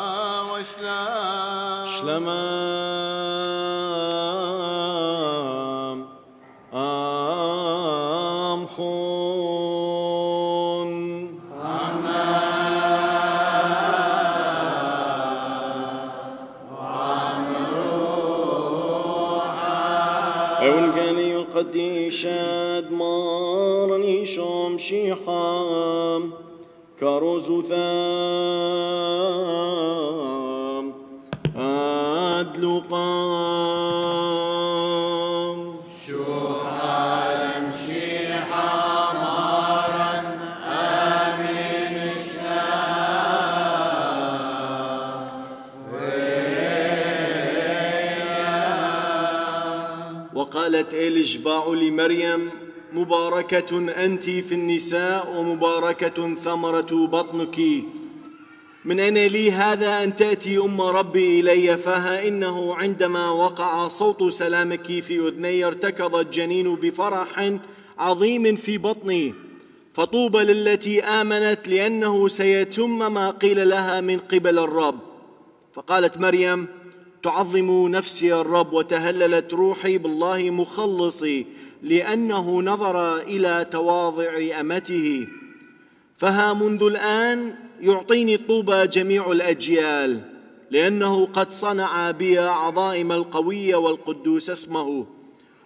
آه، واشلما كرزثام عدل قام شحالا شيحا مارا آمين وقالت إلي جباع لمريم مباركة أنت في النساء ومباركة ثمرة بطنك من أين لي هذا أن تأتي أم ربي إلي فها إنه عندما وقع صوت سلامك في أذني ارتكض الجنين بفرح عظيم في بطني فطوبى للتي آمنت لأنه سيتم ما قيل لها من قبل الرب فقالت مريم تعظم نفسي الرب وتهللت روحي بالله مخلصي لأنه نظر إلى تواضع أمته فها منذ الآن يعطيني الطوبى جميع الأجيال لأنه قد صنع بي عظائم القوي والقدوس اسمه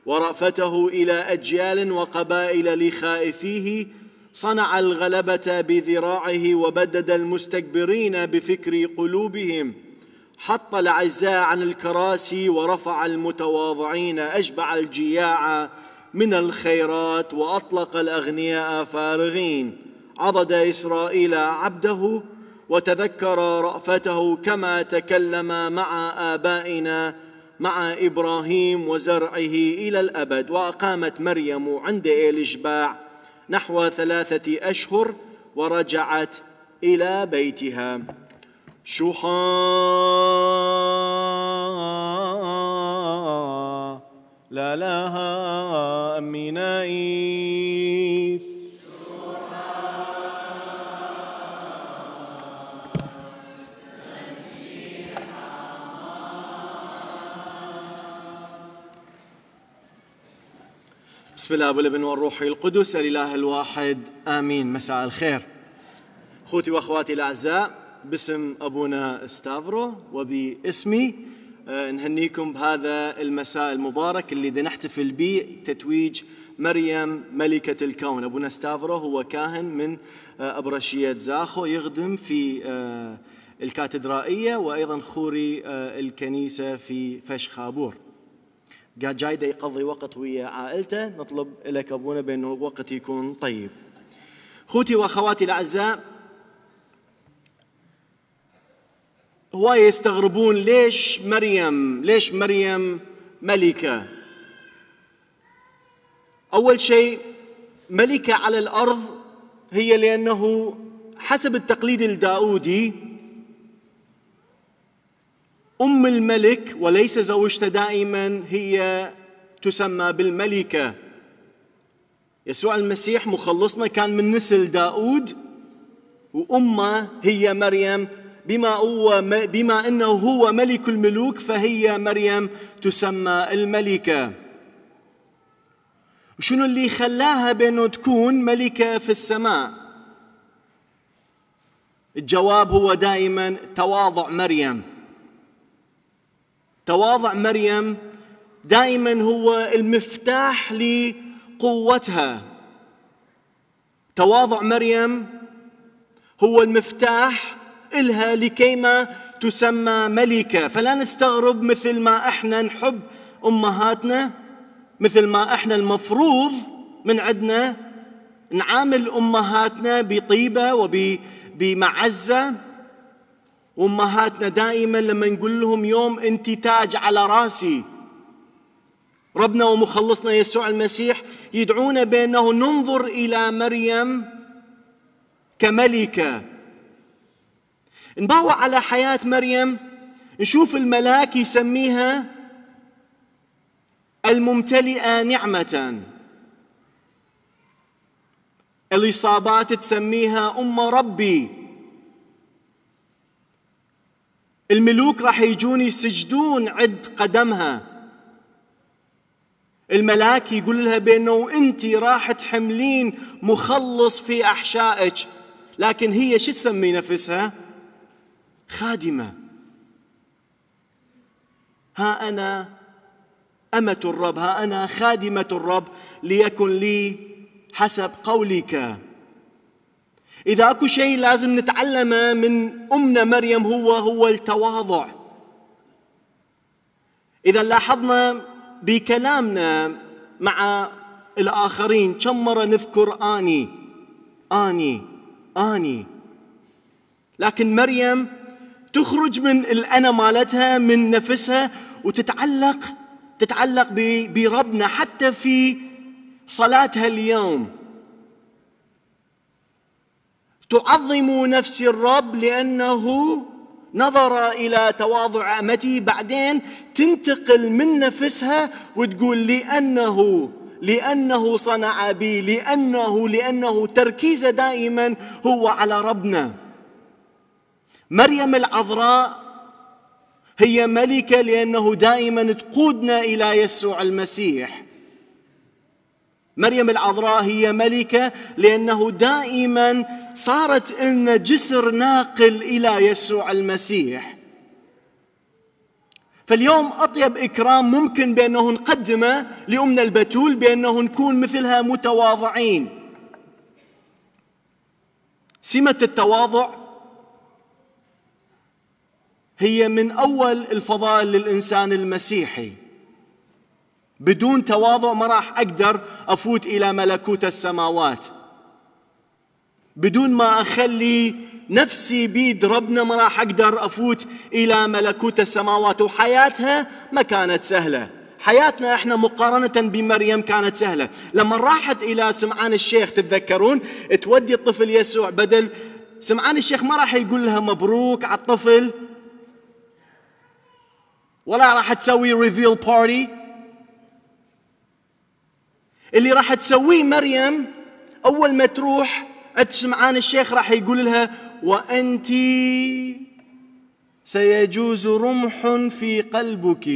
ورأفته إلى أجيال وقبائل لخائفيه صنع الغلبة بذراعه وبدد المستكبرين بفكر قلوبهم حط العزاء عن الكراسي ورفع المتواضعين أشبع الجياع من الخيرات واطلق الاغنياء فارغين عضد اسرائيل عبده وتذكر رافته كما تكلم مع ابائنا مع ابراهيم وزرعه الى الابد واقامت مريم عند الاشباع نحو ثلاثه اشهر ورجعت الى بيتها شحاة لها من نائف بسم الله والابن والروح القدس الاله الواحد امين مساء الخير اخوتي واخواتي الاعزاء باسم ابونا ستافرو وباسمي آه، نهنيكم بهذا المساء المبارك اللي بدنا نحتفل به تتويج مريم ملكة الكون أبونا ستافرو هو كاهن من آه، أبرشية زاخو يخدم في آه، الكاتدرائية وأيضا خوري الكنيسة في فشخابور قاعد جايده يقضي وقت ويا عائلته نطلب لك ابونا بانه وقت يكون طيب خوتي واخواتي الاعزاء هواية يستغربون ليش مريم ليش مريم ملكة أول شيء ملكة على الأرض هي لأنه حسب التقليد الداودي أم الملك وليس زوجته دائما هي تسمى بالملكة يسوع المسيح مخلصنا كان من نسل داود وأمه هي مريم بما هو بما انه هو ملك الملوك فهي مريم تسمى الملكه شنو اللي خلاها بانه تكون ملكه في السماء الجواب هو دائما تواضع مريم تواضع مريم دائما هو المفتاح لقوتها تواضع مريم هو المفتاح إلها لكيما تسمى ملكة فلا نستغرب مثل ما احنا نحب أمهاتنا مثل ما احنا المفروض من عندنا نعامل أمهاتنا بطيبة وبمعزة وأمهاتنا دائما لما نقول لهم يوم أنت تاج على راسي ربنا ومخلصنا يسوع المسيح يدعونا بأنه ننظر إلى مريم كملكة نبوع على حياة مريم نشوف الملاك يسميها الممتلئة نعمة الإصابات تسميها أم ربي الملوك راح يجون يسجدون عد قدمها الملاك يقول لها بأنه أنت راح تحملين مخلص في أحشائك لكن هي شو تسمي نفسها؟ خادمة ها أنا أمة الرب ها أنا خادمة الرب ليكن لي حسب قولك إذا أكو شيء لازم نتعلمه من أمنا مريم هو هو التواضع إذا لاحظنا بكلامنا مع الآخرين كم مرة نذكر آني آني آني لكن مريم تخرج من الأنا مالتها من نفسها وتتعلق تتعلق بربنا حتى في صلاتها اليوم تعظم نفس الرب لأنه نظر إلى تواضع أمتي بعدين تنتقل من نفسها وتقول لأنه لأنه صنع بي لأنه لأنه تركيزه دائما هو على ربنا مريم العذراء هي ملكة لأنه دائما تقودنا إلى يسوع المسيح مريم العذراء هي ملكة لأنه دائما صارت لنا جسر ناقل إلى يسوع المسيح فاليوم أطيب إكرام ممكن بأنه نقدمه لأمنا البتول بأنه نكون مثلها متواضعين سمة التواضع هي من أول الفضائل للإنسان المسيحي بدون تواضع ما راح أقدر أفوت إلى ملكوت السماوات بدون ما أخلي نفسي بيد ربنا ما راح أقدر أفوت إلى ملكوت السماوات وحياتها ما كانت سهلة حياتنا احنا مقارنة بمريم كانت سهلة لما راحت إلى سمعان الشيخ تتذكرون تودي الطفل يسوع بدل سمعان الشيخ ما راح يقول لها مبروك على الطفل ولا راح تسوي ريفيل بارتي اللي راح تسويه مريم اول ما تروح عند سمعان الشيخ راح يقول لها وانت سيجوز رمح في قلبك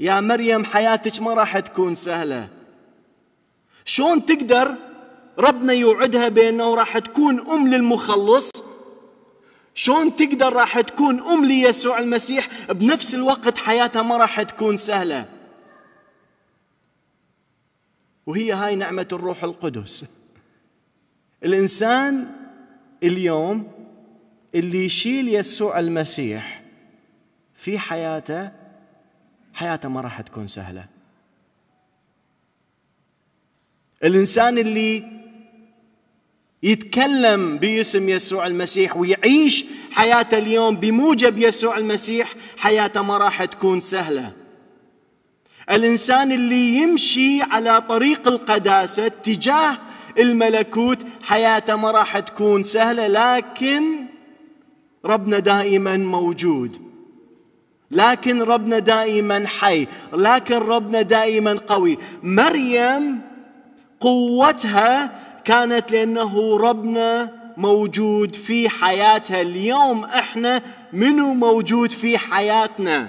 يا مريم حياتك ما راح تكون سهله شلون تقدر ربنا يوعدها بانه راح تكون ام للمخلص شلون تقدر راح تكون أم ليسوع المسيح بنفس الوقت حياتها ما راح تكون سهلة وهي هاي نعمة الروح القدس الإنسان اليوم اللي يشيل يسوع المسيح في حياته حياته ما راح تكون سهله الانسان اللي يتكلم باسم يسوع المسيح ويعيش حياته اليوم بموجب يسوع المسيح حياته ما راح تكون سهله الانسان اللي يمشي على طريق القداسه اتجاه الملكوت حياته ما راح تكون سهله لكن ربنا دائما موجود لكن ربنا دائما حي لكن ربنا دائما قوي مريم قوتها كانت لأنه ربنا موجود في حياتها اليوم احنا منو موجود في حياتنا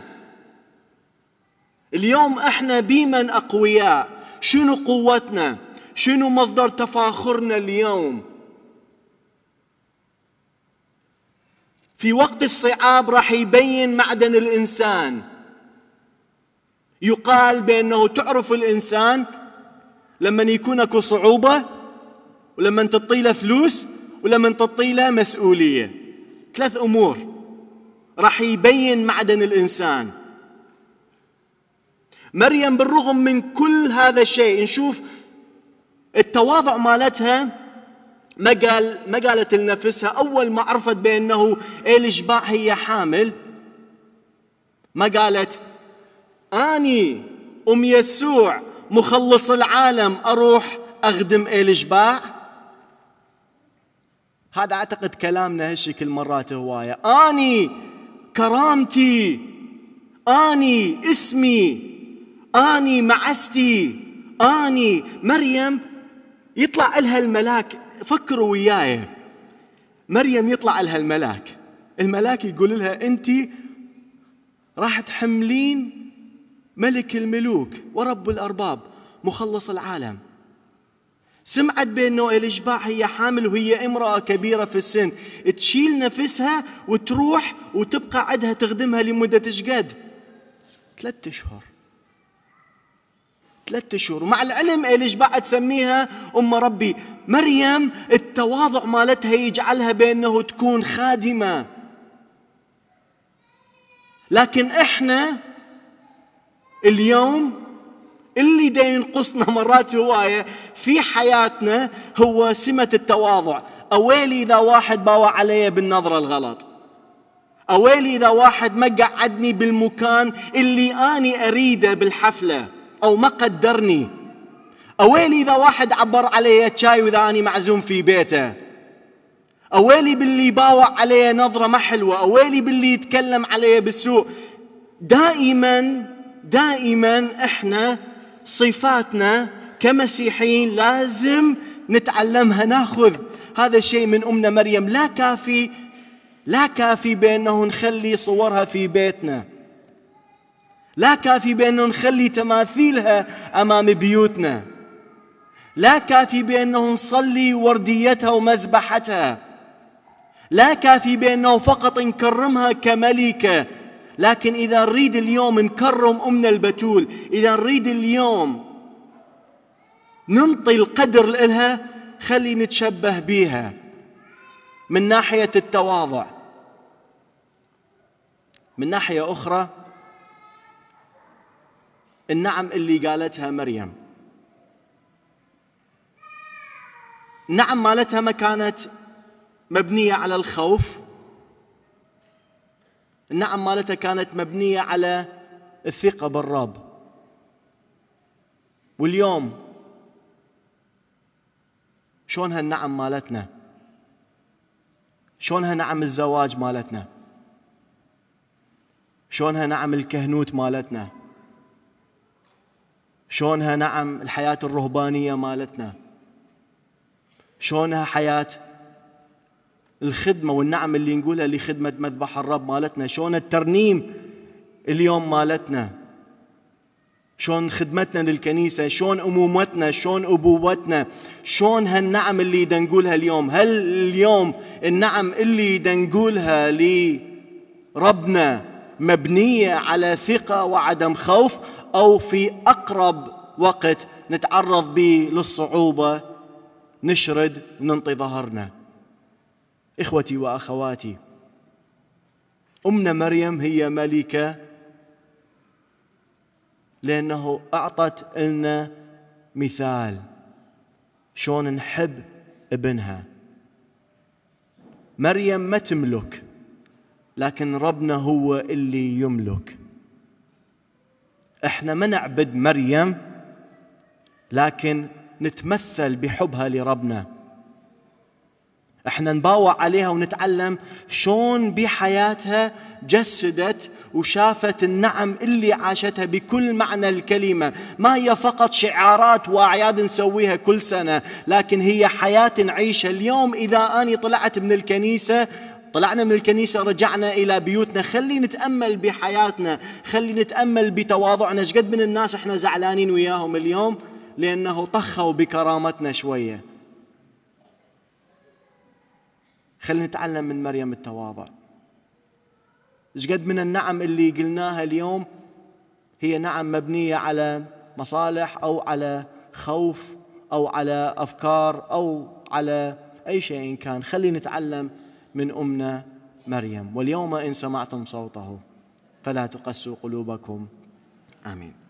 اليوم احنا بمن اقوياء شنو قوتنا شنو مصدر تفاخرنا اليوم في وقت الصعاب راح يبين معدن الانسان يقال بانه تعرف الانسان لما يكون اكو صعوبه ولما تعطي له فلوس ولما تعطي له مسؤوليه ثلاث امور راح يبين معدن الانسان مريم بالرغم من كل هذا الشيء نشوف التواضع مالتها ما قال ما قالت لنفسها اول ما عرفت بانه الاشباع هي حامل ما قالت اني ام يسوع مخلص العالم اروح اخدم الجباع هذا اعتقد كلامنا هالشكل مرات هوايه اني كرامتي اني اسمي اني معستي اني مريم يطلع لها الملاك فكروا وياي مريم يطلع لها الملاك الملاك يقول لها انت راح تحملين ملك الملوك ورب الارباب مخلص العالم سمعت بأنه الإشباع هي حامل وهي امرأة كبيرة في السن تشيل نفسها وتروح وتبقى عندها تخدمها لمدة قد؟ ثلاثة أشهر ثلاثة أشهر مع العلم الإشباع تسميها أم ربي مريم التواضع مالتها يجعلها بأنه تكون خادمة لكن إحنا اليوم اللي دا ينقصنا مرات هواية في حياتنا هو سمة التواضع أويلي إذا واحد باوع علي بالنظرة الغلط أويلي إذا واحد ما قعدني بالمكان اللي أني أريده بالحفلة أو ما قدرني أويلي إذا واحد عبر علي شاي وإذا أني معزوم في بيته أويلي باللي باوع علي نظرة ما حلوة أويلي باللي يتكلم علي بالسوء دائما دائما احنا صفاتنا كمسيحيين لازم نتعلمها ناخذ هذا الشيء من امنا مريم لا كافي لا كافي بانه نخلي صورها في بيتنا لا كافي بانه نخلي تماثيلها امام بيوتنا لا كافي بانه نصلي ورديتها ومذبحتها لا كافي بانه فقط نكرمها كملكه لكن إذا نريد اليوم نكرم أمنا البتول إذا نريد اليوم ننطي القدر لها خلي نتشبه بها من ناحية التواضع من ناحية أخرى النعم اللي قالتها مريم نعم مالتها ما كانت مبنية على الخوف النعم مالتها كانت مبنية على الثقة بالرب واليوم شلون هالنعم مالتنا شلون هالنعم الزواج مالتنا شلون هالنعم الكهنوت مالتنا شلونها نعم الحياة الرهبانية مالتنا شلونها حياة الخدمه والنعم اللي نقولها لخدمه مذبح الرب مالتنا شلون الترنيم اليوم مالتنا شلون خدمتنا للكنيسه شلون امومتنا شلون ابوتنا شلون هالنعم اللي دنقولها اليوم هل اليوم النعم اللي دنقولها لربنا مبنيه على ثقه وعدم خوف او في اقرب وقت نتعرض به للصعوبه نشرد وننطي ظهرنا إخوتي وأخواتي أمنا مريم هي ملكة لأنه أعطت لنا مثال شلون نحب ابنها مريم ما تملك لكن ربنا هو اللي يملك احنا ما نعبد مريم لكن نتمثل بحبها لربنا احنا نباوع عليها ونتعلم شون بحياتها جسدت وشافت النعم اللي عاشتها بكل معنى الكلمة ما هي فقط شعارات وأعياد نسويها كل سنة لكن هي حياة نعيشها اليوم إذا أنا طلعت من الكنيسة طلعنا من الكنيسة رجعنا إلى بيوتنا خلي نتأمل بحياتنا خلي نتأمل بتواضعنا شقد من الناس احنا زعلانين وياهم اليوم لأنه طخوا بكرامتنا شوية خلينا نتعلم من مريم التواضع ايش قد من النعم اللي قلناها اليوم هي نعم مبنيه على مصالح او على خوف او على افكار او على اي شيء كان خلينا نتعلم من امنا مريم واليوم ان سمعتم صوته فلا تقسوا قلوبكم امين